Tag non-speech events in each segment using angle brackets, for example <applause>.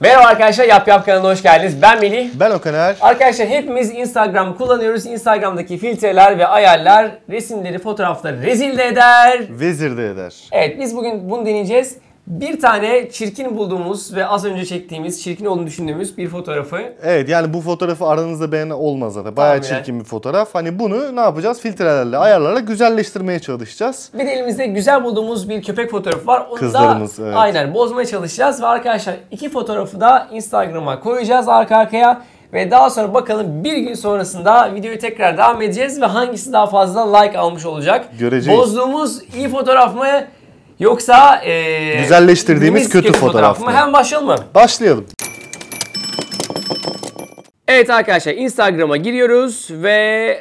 Merhaba arkadaşlar Yap Yap kanalına hoş geldiniz. Ben Melih. Ben Okaner. Arkadaşlar hepimiz Instagram kullanıyoruz. Instagram'daki filtreler ve ayarlar resimleri, fotoğrafları rezil de eder. Vezir de eder. Evet biz bugün bunu deneyeceğiz. Bir tane çirkin bulduğumuz ve az önce çektiğimiz, çirkin olduğunu düşündüğümüz bir fotoğrafı. Evet yani bu fotoğrafı aranızda beğenen olmaz zaten. Bayağı Tahminen. çirkin bir fotoğraf. Hani bunu ne yapacağız? Filtrelerle, ayarlarla güzelleştirmeye çalışacağız. Bir de elimizde güzel bulduğumuz bir köpek fotoğrafı var. Onu Kızlarımız da evet. aynen bozmaya çalışacağız. Ve arkadaşlar iki fotoğrafı da Instagram'a koyacağız arka arkaya. Ve daha sonra bakalım bir gün sonrasında videoyu tekrar devam edeceğiz ve hangisi daha fazla like almış olacak. Göreceğiz. Bozduğumuz iyi fotoğraf mı Yoksa e, güzelleştirdiğimiz kötü, kötü fotoğraf mı? Hemen başlayalım mı? Başlayalım. Evet arkadaşlar Instagram'a giriyoruz ve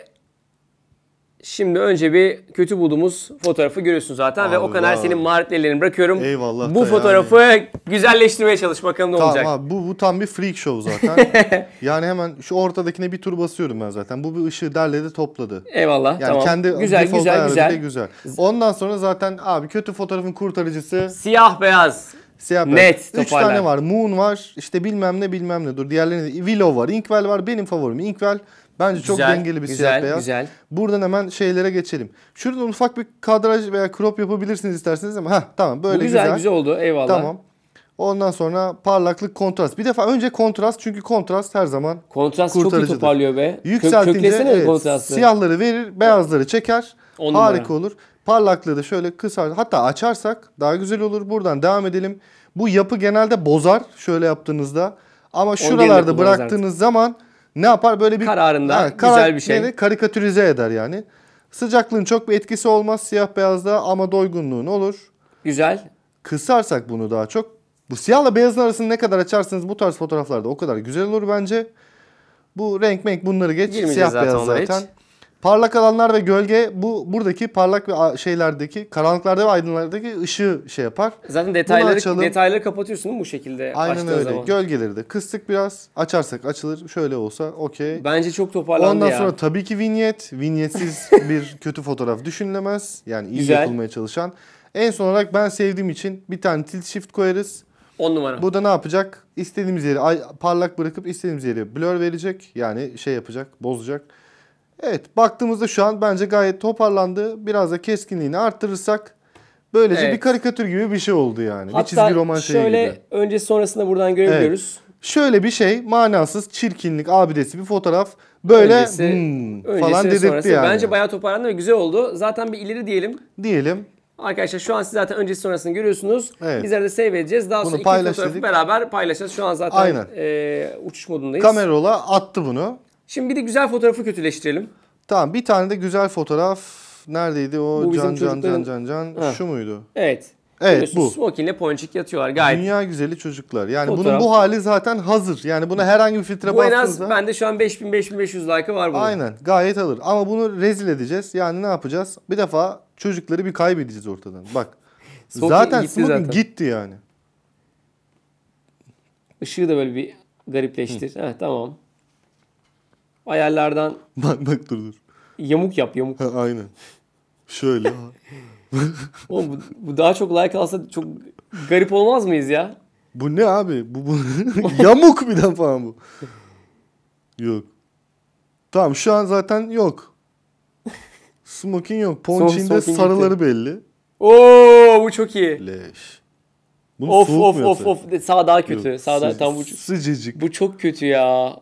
Şimdi önce bir kötü bulduğumuz fotoğrafı görüyorsun zaten Allah. ve o Ersen'in senin ellerini bırakıyorum. Eyvallah. Bu fotoğrafı yani. güzelleştirmeye çalış bakalım ne tamam, olacak. Tamam bu, bu tam bir freak show zaten. <laughs> yani hemen şu ortadakine bir tur basıyorum ben zaten. Bu bir ışığı derledi topladı. Eyvallah yani tamam. kendi güzel güzel güzel. güzel. Ondan sonra zaten abi kötü fotoğrafın kurtarıcısı. Siyah beyaz. Siyah Net. Üç toparlar. tane var. Moon var. İşte bilmem ne bilmem ne. Dur diğerlerine Willow var. Inkwell var. Benim favorim Inkwell. Bence çok güzel, dengeli bir güzel, siyah beyaz. Güzel. Buradan hemen şeylere geçelim. Şuradan ufak bir kadraj veya crop yapabilirsiniz isterseniz ama ha tamam böyle güzel, güzel. Güzel oldu eyvallah. Tamam. Ondan sonra parlaklık, kontrast. Bir defa önce kontrast çünkü kontrast her zaman Kontrast çok iyi toparlıyor be. Yükseltince Kök, evet, kontrastı. siyahları verir, beyazları çeker. On Harika numara. olur. Parlaklığı da şöyle kısar. Hatta açarsak daha güzel olur. Buradan devam edelim. Bu yapı genelde bozar şöyle yaptığınızda. Ama şuralarda bıraktığınız artık. zaman ne yapar? Böyle bir kararında ha, karar, güzel bir şey. Yani karikatürize eder yani. Sıcaklığın çok bir etkisi olmaz siyah beyazda ama doygunluğun olur. Güzel. Kısarsak bunu daha çok. Bu siyahla beyazın arasını ne kadar açarsanız bu tarz fotoğraflarda o kadar güzel olur bence. Bu renk menk bunları geç. Girmeyeceğiz siyah zaten beyaz zaten. Hiç. Parlak alanlar ve gölge bu buradaki parlak ve şeylerdeki karanlıklarda ve aydınlardaki ışığı şey yapar. Zaten detayları detayları kapatıyorsun bu şekilde Aynen öyle. Zaman. Gölgeleri de kıstık biraz. Açarsak açılır. Şöyle olsa okey. Bence çok toparlandı Ondan ya. sonra tabii ki vinyet. Vinyetsiz <laughs> bir kötü fotoğraf düşünülemez. Yani iyi Güzel. yapılmaya çalışan. En son olarak ben sevdiğim için bir tane tilt shift koyarız. 10 numara. Bu da ne yapacak? İstediğimiz yeri parlak bırakıp istediğimiz yeri blur verecek. Yani şey yapacak, bozacak. Evet baktığımızda şu an bence gayet toparlandı. Biraz da keskinliğini arttırırsak böylece evet. bir karikatür gibi bir şey oldu yani. Hatta bir çizgi roman şeyi şöyle gibi. önce sonrasında buradan görebiliyoruz. Evet. Şöyle bir şey manasız çirkinlik abidesi bir fotoğraf böyle öncesi, hmm, öncesi falan dedirtti yani. Bence bayağı toparlandı ve güzel oldu. Zaten bir ileri diyelim. Diyelim. Arkadaşlar şu an siz zaten öncesi sonrasını görüyorsunuz. Evet. Bizler de save edeceğiz. Daha bunu sonra iki fotoğrafı beraber paylaşacağız. Şu an zaten E, uçuş modundayız. Kamerola attı bunu. Şimdi bir de güzel fotoğrafı kötüleştirelim. Tamam bir tane de güzel fotoğraf neredeydi o Bu can, can can can can can şu muydu? Evet. Evet bu. Smokinle ponçik yatıyorlar gayet. Dünya güzeli çocuklar. Yani Fotoğraf. bunun bu hali zaten hazır. Yani buna herhangi bir filtre bu bastığınızda. Bu en az bende şu an 5000-5500 like'ı var bunun. Aynen gayet alır. Ama bunu rezil edeceğiz. Yani ne yapacağız? Bir defa çocukları bir kaybedeceğiz ortadan. Bak <laughs> zaten gitti Smoking zaten. gitti yani. Işığı da böyle bir garipleştir. Heh, tamam. Ayarlardan... Bak bak dur dur. Yamuk yap yamuk. Ha, aynen. Şöyle. <laughs> <laughs> Oğlum bu, bu daha çok like alsa çok garip olmaz mıyız ya? Bu ne abi? Bu, bu <laughs> yamuk bir de falan bu. Yok. Tamam şu an zaten yok. Smoking yok. Ponçinde sarıları gitti. belli. Oo bu çok iyi. Leş. Bunu of of of of sağ daha kötü. Yok, Sağ daha tam bu. Sıcacık. Bu çok kötü ya.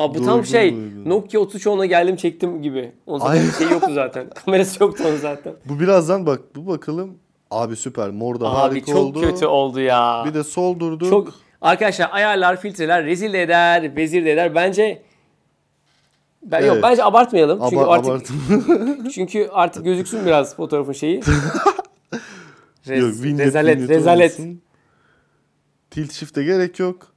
Abi bu tam şey doğru. Nokia 3310'a geldim çektim gibi. Onun zaten bir şey yoktu zaten. <laughs> Kamerası yoktu onun zaten. Bu birazdan bak bu bakalım. Abi süper mor da harika çok oldu. çok kötü oldu ya. Bir de sol durdu. Çok Arkadaşlar ayarlar, filtreler rezil de eder, vezir de eder. Bence ben evet. yok bence abartmayalım. Aba- çünkü artık abartım. <laughs> çünkü artık gözüksün biraz fotoğrafın şeyi. <laughs> Rez, yok, vinyet, rezalet, vinyet rezalet. Olsun. Tilt shift'e gerek yok.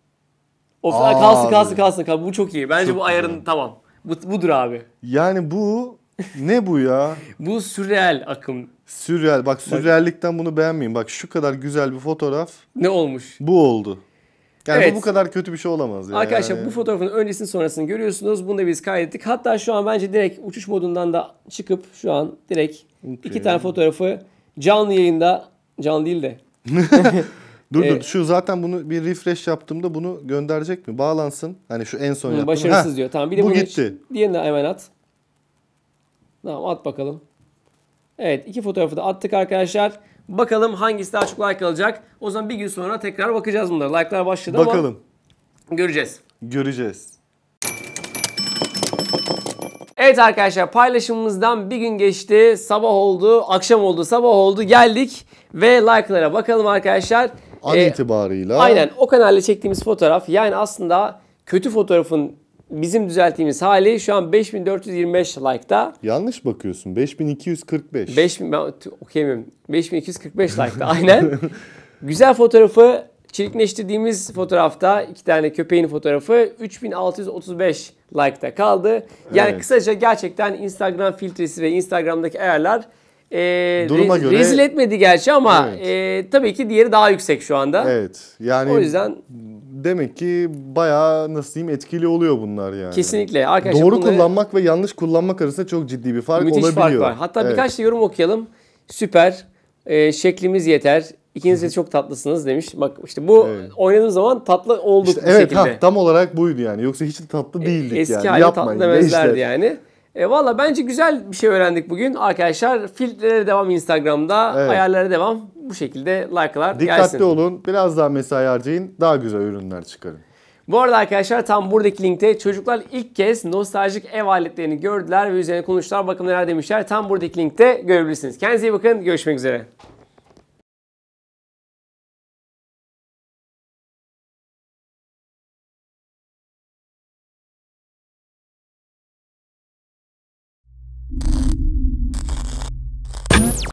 Of Aa, kalsın kalsın kalsın Bu çok iyi. Bence çok bu ayarın güzel. tamam. Bu, budur abi. Yani bu ne bu ya? <laughs> bu sürreel akım. Sürreel. Bak sürreellikten bunu beğenmeyin. Bak şu kadar güzel bir fotoğraf. Ne olmuş? Bu oldu. Yani evet. bu, bu kadar kötü bir şey olamaz. Yani. Arkadaşlar bu fotoğrafın öncesini sonrasını görüyorsunuz. Bunu da biz kaydettik. Hatta şu an bence direkt uçuş modundan da çıkıp şu an direkt okay. iki tane fotoğrafı canlı yayında, canlı değil de <laughs> Dur ee, dur e, şu zaten bunu bir refresh yaptığımda bunu gönderecek mi? Bağlansın. Hani şu en son yaptığım. Başarısız Heh, diyor. Tamam bir de bu gitti. Diğerini hemen at. Tamam at bakalım. Evet iki fotoğrafı da attık arkadaşlar. Bakalım hangisi daha çok like alacak. O zaman bir gün sonra tekrar bakacağız bunlara. Like'lar başladı Bakalım. ama göreceğiz. Göreceğiz. Evet arkadaşlar paylaşımımızdan bir gün geçti. Sabah oldu, akşam oldu, sabah oldu. Geldik ve like'lara bakalım arkadaşlar. An e, itibarıyla. Aynen o kanalde çektiğimiz fotoğraf yani aslında kötü fotoğrafın bizim düzelttiğimiz hali şu an 5425 like'da. Yanlış bakıyorsun. 5245. 5000 ben okuyamıyorum. 5245 like'da aynen. <laughs> Güzel fotoğrafı çirkinleştirdiğimiz fotoğrafta iki tane köpeğin fotoğrafı 3635 like'da kaldı. Yani evet. kısaca gerçekten Instagram filtresi ve Instagram'daki ayarlar e, Duruma re, göre rezil etmedi gerçi ama evet. e, tabii ki diğeri daha yüksek şu anda. Evet. Yani o yüzden demek ki bayağı nasıl diyeyim etkili oluyor bunlar yani. Kesinlikle. Arkadaşlar Doğru bunları, kullanmak ve yanlış kullanmak arasında çok ciddi bir fark müthiş olabiliyor. Müthiş fark var. Hatta evet. birkaç da yorum okuyalım. Süper. E, şeklimiz yeter. İkiniz de çok tatlısınız demiş. Bak işte bu evet. oynadığım zaman tatlı olduk işte, bu evet, şekilde. Evet tam olarak buydu yani. Yoksa hiç de tatlı e, değildik Eski yani. Eski tatlı demezlerdi işte. yani. E, Valla bence güzel bir şey öğrendik bugün arkadaşlar. Filtrelere devam Instagram'da, evet. ayarlara devam. Bu şekilde like'lar Dikkatli gelsin. Dikkatli olun, biraz daha mesai harcayın, daha güzel ürünler çıkarın. Bu arada arkadaşlar tam buradaki linkte çocuklar ilk kez nostaljik ev aletlerini gördüler ve üzerine konuştular. Bakın neler demişler. Tam buradaki linkte görebilirsiniz. Kendinize iyi bakın. Görüşmek üzere.